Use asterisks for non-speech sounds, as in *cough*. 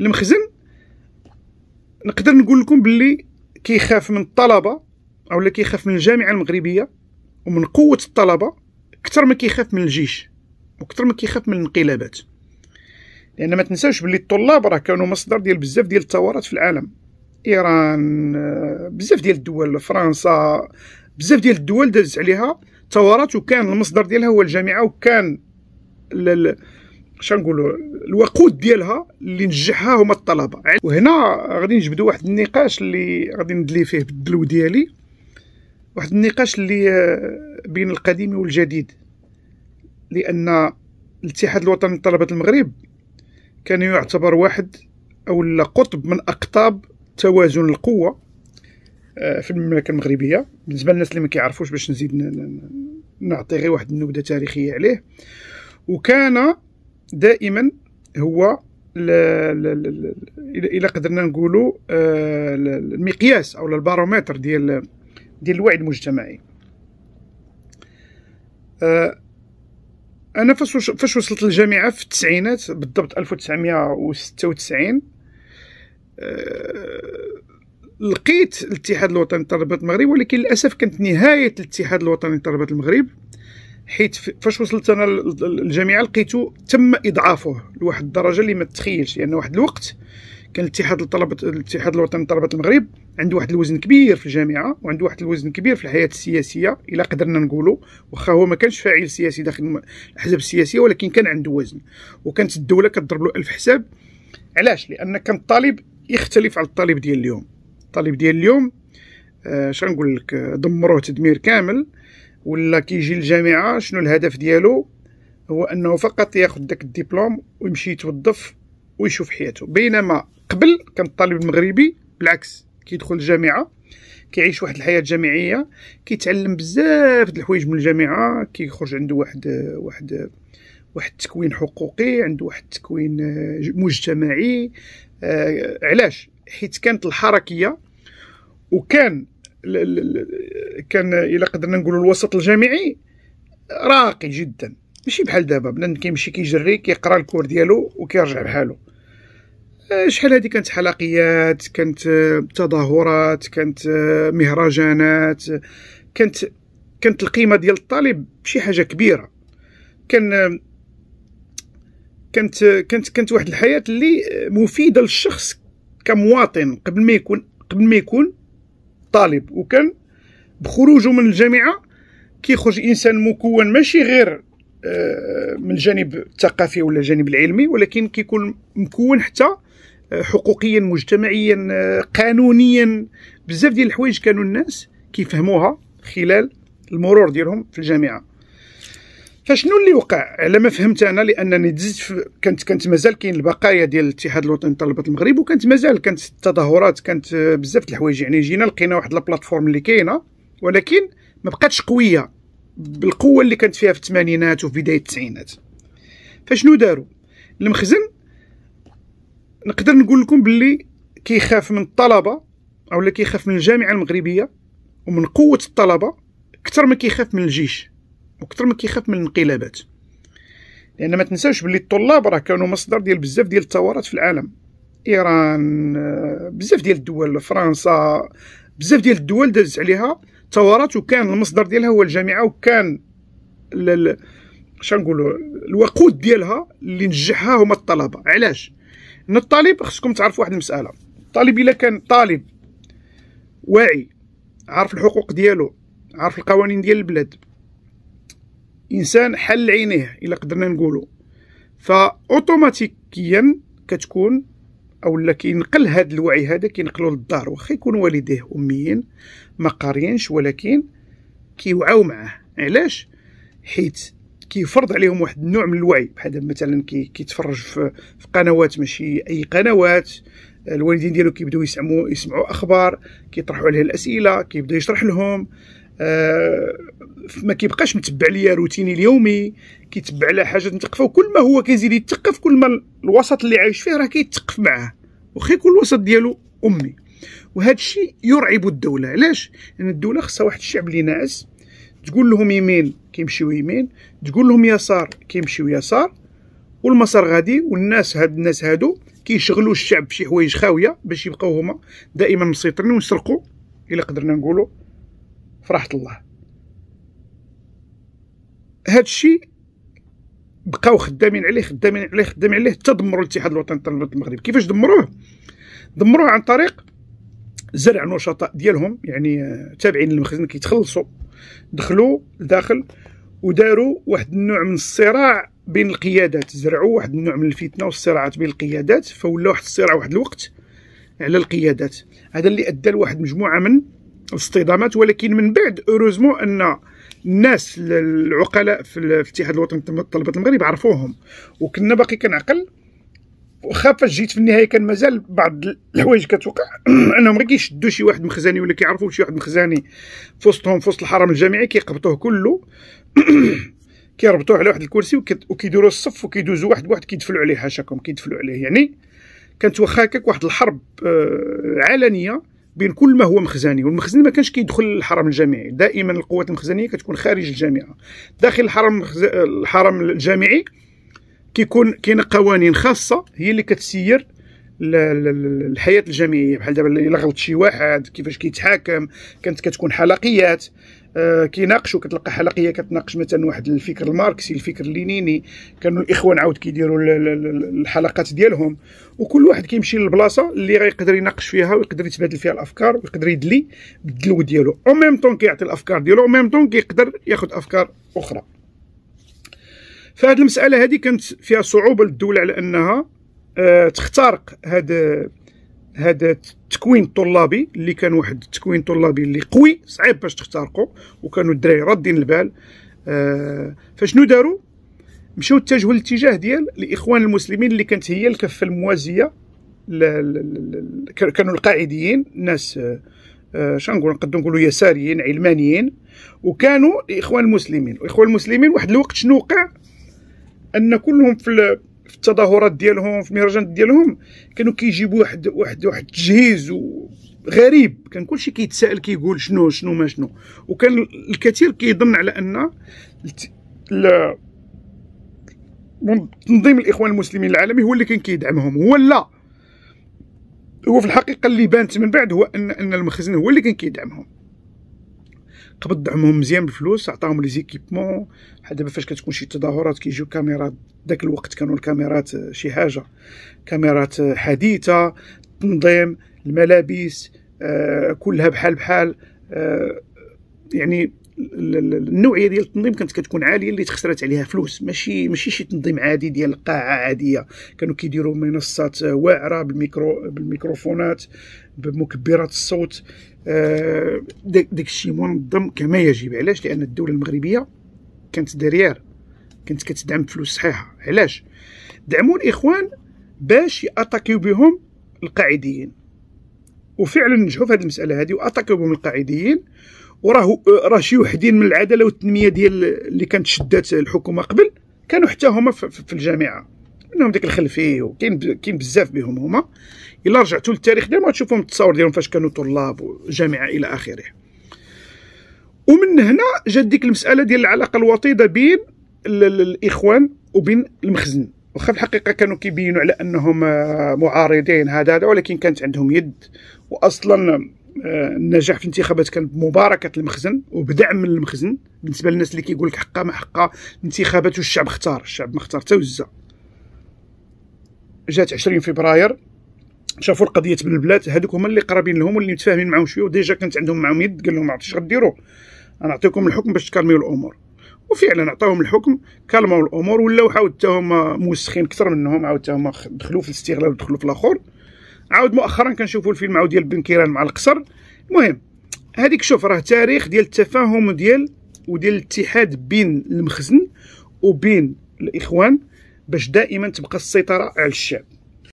المخزن نقدر نقول لكم باللي كيخاف من الطلبه اللي كيخاف من الجامعه المغربيه ومن قوه الطلبه اكثر ما كيخاف من الجيش واكثر ما كيخاف من الانقلابات لان ما تنساوش باللي الطلاب راه كانوا مصدر ديال بزاف ديال الثورات في العالم ايران آه، بزاف ديال الدول فرنسا بزاف ديال الدول دازت عليها ثورات وكان المصدر ديالها هو الجامعه وكان شنقولوا الوقود ديالها اللي نجحها هما الطلبه وهنا غادي نجبدوا واحد النقاش اللي غادي ندلي فيه بالدلو ديالي واحد النقاش اللي آه، بين القديم والجديد لان الاتحاد الوطني لطلبه المغرب كان يعتبر واحد او قطب من اقطاب توازن القوه آه، في المملكه المغربيه بالنسبه للناس اللي ما كيعرفوش باش نزيد نعطي غير واحد النبذه تاريخيه عليه وكان دائما هو الى قدرنا نقولوا آه، المقياس او البارومتر ديال ديال الوعي المجتمعي آه، انا فاش وصلت للجامعه في التسعينات بالضبط 1996 آه، لقيت الاتحاد الوطني للتربط المغرب ولكن للاسف كانت نهايه الاتحاد الوطني للتربط المغرب حيت فاش وصلت انا للجامعه لقيته تم اضعافه لواحد الدرجه اللي ما تتخيلش لان يعني واحد الوقت كان الاتحاد الطلبه الاتحاد الوطني لطلبه المغرب عنده واحد الوزن كبير في الجامعه وعنده واحد الوزن كبير في الحياه السياسيه الا قدرنا نقولوا واخا هو ما كانش فاعل سياسي داخل الاحزاب السياسيه ولكن كان عنده وزن وكانت الدوله كضرب له ألف حساب علاش لان كان الطالب يختلف على الطالب ديال اليوم الطالب ديال اليوم آه شنو نقول لك دمروه تدمير كامل ولا كيجي للجامعه شنو الهدف ديالو هو انه فقط ياخذ داك الدبلوم ويمشي يتوظف ويشوف حياته بينما قبل كان الطالب المغربي بالعكس كيدخل الجامعه كيعيش واحد الحياه جامعيه كيتعلم بزاف د الحوايج من الجامعه كيخرج عنده واحد واحد واحد التكوين حقوقي عنده واحد التكوين آه، مجتمعي آه، علاش حيت كانت الحركيه وكان كان الا قدرنا نقولوا الوسط الجامعي راقي جدا ماشي بحال دابا بنادم كيمشي كيجري كيقرا الكور ديالو وكيرجع بحالو آه، شحال هذه كانت حلقيات كانت آه، تظاهرات كانت آه، مهرجانات كانت كانت القيمه ديال الطالب شي حاجه كبيره كان كانت كانت كانت واحد الحياه اللي مفيده للشخص كمواطن قبل ما يكون قبل ما يكون طالب وكان بخروجه من الجامعه كيخرج انسان مكون ماشي غير آه، من الجانب الثقافي ولا الجانب العلمي ولكن كيكون مكون حتى آه، حقوقيا مجتمعيا آه، قانونيا بزاف ديال الحوايج كانوا الناس كيفهموها خلال المرور ديالهم في الجامعه فشنو اللي وقع على ما فهمت انا لانني دزت كانت كانت مازال كاين البقايا ديال الاتحاد الوطني لطلبه المغرب وكانت مازال كانت التظاهرات كانت بزاف د الحوايج يعني جينا لقينا واحد البلاتفورم اللي كاينه ولكن ما بقاتش قويه بالقوه اللي كانت فيها في الثمانينات وفي بدايه التسعينات فشنو داروا المخزن نقدر نقول لكم باللي كيخاف من الطلبه اولا كيخاف من الجامعه المغربيه ومن قوه الطلبه اكثر ما كيخاف من الجيش وكثر ما كيخاف من الانقلابات لان ما تنساوش بلي الطلاب راه كانوا مصدر ديال بزاف ديال الثورات في العالم ايران آه، بزاف ديال الدول فرنسا بزاف ديال الدول دازت عليها ثورات وكان المصدر ديالها هو الجامعه وكان لل... شنقولوا الوقود ديالها اللي نجحها هما الطلبه علاش ان الطالب خصكم تعرفوا واحد المساله الطالب الا كان طالب واعي عارف الحقوق ديالو عارف القوانين ديال البلاد انسان حل عينيه الا قدرنا نقولوا فاوتوماتيكيا كتكون لا كينقل هذا الوعي هذا كينقلو للدار واخا يكون والديه اميين ما قاريينش ولكن كيوعاو معاه علاش حيت كيفرض عليهم واحد النوع من الوعي بحال مثلا كيتفرج في, في قنوات ماشي اي قنوات الوالدين ديالو كيبداو يسمعوا يسمعوا اخبار كيطرحوا عليه الاسئله كيبدا يشرح لهم آه، ما كيبقاش متبع ليا روتيني اليومي كيتبع على حاجات مثقفه وكل ما هو كيزيد يتثقف كل ما الوسط اللي عايش فيه راه كيتثقف معاه واخا يكون الوسط ديالو امي وهذا الشيء يرعب الدوله علاش لان الدوله خصها واحد الشعب اللي ناعس تقول لهم يمين كيمشيو يمين تقول لهم يسار كيمشيو يسار والمسار غادي والناس هاد الناس هادو كيشغلوا الشعب بشي حوايج خاويه باش يبقاو هما دائما مسيطرين ويسرقوا الا قدرنا نقولوا فرحت الله هذا الشيء بقاو خدامين عليه خدامين عليه خدامين عليه حتى دمروا الاتحاد الوطني للطلبه المغرب كيفاش دمروه دمروه عن طريق زرع نشطاء ديالهم يعني تابعين للمخزن كيتخلصوا دخلوا لداخل وداروا واحد النوع من الصراع بين القيادات زرعوا واحد النوع من الفتنه والصراعات بين القيادات فولا واحد الصراع واحد الوقت على القيادات هذا اللي ادى لواحد مجموعه من الاصطدامات ولكن من بعد اوروزمون ان الناس العقلاء في الاتحاد الوطني طلبة المغرب عرفوهم وكنا باقي كنعقل واخا فاش جيت في النهايه كان مازال بعض الحوايج كتوقع *clears throat* انهم غير كيشدوا شي واحد مخزاني ولا كيعرفوا شي واحد مخزاني في وسطهم في وسط الحرم الجامعي كيقبطوه كله *clears throat* كيربطوه على واحد الكرسي وكيديروا الصف وكيدوزوا واحد بواحد كيدفلوا عليه حاشاكم كيدفلوا عليه يعني كانت واخا هكاك واحد الحرب آه، علنيه بين كل ما هو مخزني والمخزن ما كانش كيدخل الحرم الجامعي دائما القوات المخزنيه كتكون خارج الجامعه داخل الحرم الحرم الجامعي كيكون كاينه قوانين خاصه هي اللي كتسير الحياه الجامعيه بحال دابا الا غلط شي واحد كيفاش كيتحاكم كانت كتكون حلقيات آه، كيناقشوا كتلقى حلقيه كتناقش مثلا واحد الفكر الماركسي الفكر اللينيني كانوا الاخوان عاود كيديروا الحلقات ديالهم وكل واحد كيمشي للبلاصه اللي غيقدر يناقش فيها ويقدر يتبادل فيها الافكار ويقدر يدلي بالدلو ديالو او ميم طون كيعطي الافكار ديالو او ميم طون كيقدر ياخذ افكار اخرى فهاد المساله هذه كانت فيها صعوبه للدوله على انها آه، تخترق هذا هذا التكوين الطلابي اللي كان واحد التكوين الطلابي اللي قوي صعيب باش تخترقوا وكانوا الدراري رادين البال آه، فشنو داروا مشاو اتجهوا الاتجاه ديال الاخوان المسلمين اللي كانت هي الكفه الموازيه كانوا القاعديين ناس نقول نقدر نقولوا يساريين علمانيين وكانوا الاخوان المسلمين الاخوان المسلمين واحد الوقت شنو وقع ان كلهم في في التظاهرات ديالهم في المهرجانات ديالهم كانوا كيجيبوا واحد واحد واحد التجهيز غريب كان كلشي كيتسائل كيقول شنو شنو ما شنو وكان الكثير كيظن على ان تنظيم الاخوان المسلمين العالمي هو اللي كان كيدعمهم هو لا هو في الحقيقه اللي بانت من بعد هو ان ان المخزن هو اللي كان كيدعمهم قبض دعمهم مزيان بالفلوس عطاهم لي زيكيبمون حتى دابا فاش كتكون شي تظاهرات كيجيو كاميرات داك الوقت كانوا الكاميرات آه، شي حاجه كاميرات آه، حديثه تنظيم الملابس آه كلها بحال بحال آه يعني النوعيه ديال التنظيم كانت كتكون عاليه اللي تخسرات عليها فلوس ماشي ماشي شي تنظيم عادي ديال قاعه عاديه كانوا كيديروا منصات آه، واعره بالميكرو بالميكروفونات بمكبرات الصوت آه، داك الشيء منظم كما يجب علاش لان الدوله المغربيه كانت دريار كانت كتدعم فلوس صحيحه علاش دعموا الاخوان باش ياتاكيو بهم القاعديين وفعلا نجحوا في هذه المساله هذه واتاكيو بهم القاعديين وراه راه شي وحدين من العداله والتنميه ديال اللي كانت شدات الحكومه قبل كانوا حتى هما في الجامعه منهم ديك الخلفي وكاين كاين بزاف بهم هما الا رجعتوا للتاريخ ديالهم غتشوفوا التصاور ديالهم فاش كانوا طلاب وجامعه الى اخره ومن هنا جات ديك المساله ديال العلاقه الوطيده بين الاخوان وبين المخزن واخا في الحقيقه كانوا كيبينوا على انهم معارضين هذا ولكن كانت عندهم يد واصلا آه، النجاح في الانتخابات كان بمباركه المخزن وبدعم من المخزن بالنسبه للناس اللي كيقول لك حقا ما حقا الانتخابات والشعب اختار الشعب ما اختار حتى وزه جات 20 فبراير شافوا القضيه من البلاد هذوك هما اللي قرابين لهم واللي متفاهمين معاهم شويه وديجا كانت عندهم معاهم يد قال لهم ما عرفتش غديروا انا نعطيكم الحكم باش تكالميو الامور وفعلا عطاهم الحكم كالموا الامور ولاو حاول هما موسخين اكثر منهم عاود هما دخلوا في الاستغلال ودخلوا في الاخر عاود مؤخرا كنشوفوا الفيلم عاود ديال بن كيران مع القصر المهم هذيك شوف راه تاريخ ديال التفاهم ديال وديال الاتحاد بين المخزن وبين الاخوان باش دائما تبقى السيطره على الشعب